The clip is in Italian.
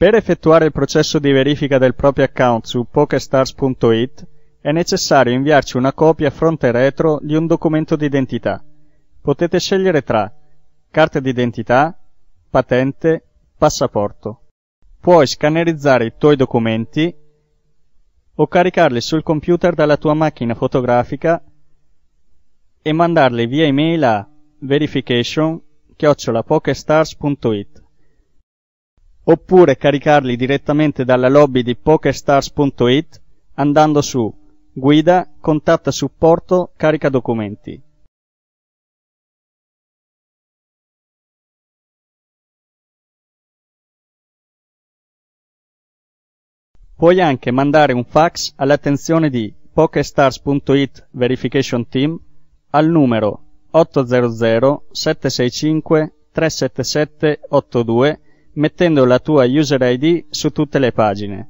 Per effettuare il processo di verifica del proprio account su pokestars.it è necessario inviarci una copia fronte e retro di un documento d'identità. Potete scegliere tra carta d'identità, patente, passaporto. Puoi scannerizzare i tuoi documenti o caricarli sul computer dalla tua macchina fotografica e mandarli via email a verification.pokestars.it oppure caricarli direttamente dalla lobby di PokerStars.it andando su Guida, contatta supporto, carica documenti. Puoi anche mandare un fax all'attenzione di pokestars.it Verification Team al numero 800 765 377 82 mettendo la tua user ID su tutte le pagine.